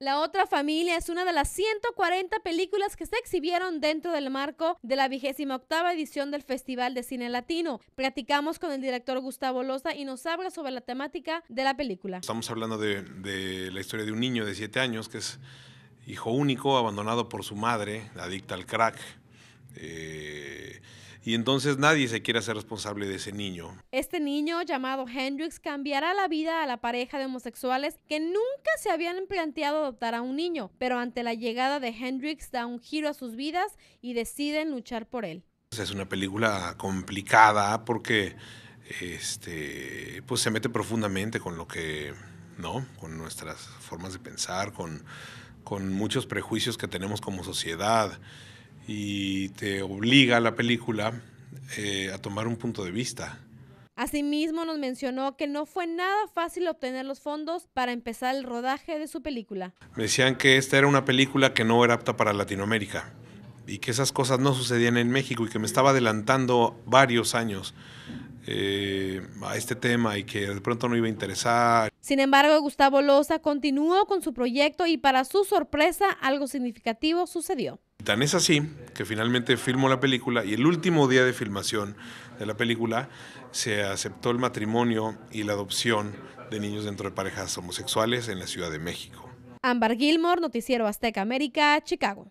La otra familia es una de las 140 películas que se exhibieron dentro del marco de la vigésima octava edición del Festival de Cine Latino. Platicamos con el director Gustavo Loza y nos habla sobre la temática de la película. Estamos hablando de, la historia de un niño de 7 años que es hijo único, abandonado por su madre, adicta al crack. Eh, y entonces nadie se quiere hacer responsable de ese niño. Este niño llamado Hendrix cambiará la vida a la pareja de homosexuales que nunca se habían planteado adoptar a un niño, pero ante la llegada de Hendrix da un giro a sus vidas y deciden luchar por él. Es una película complicada porque este, pues se mete profundamente con lo que, ¿no? Con nuestras formas de pensar, con, con muchos prejuicios que tenemos como sociedad y te obliga la película eh, a tomar un punto de vista. Asimismo, nos mencionó que no fue nada fácil obtener los fondos para empezar el rodaje de su película. Me decían que esta era una película que no era apta para Latinoamérica y que esas cosas no sucedían en México y que me estaba adelantando varios años eh, a este tema y que de pronto no iba a interesar. Sin embargo, Gustavo Loza continuó con su proyecto y para su sorpresa algo significativo sucedió. Tan es así que finalmente filmó la película y el último día de filmación de la película se aceptó el matrimonio y la adopción de niños dentro de parejas homosexuales en la Ciudad de México. Ámbar Gilmore, Noticiero Azteca América, Chicago.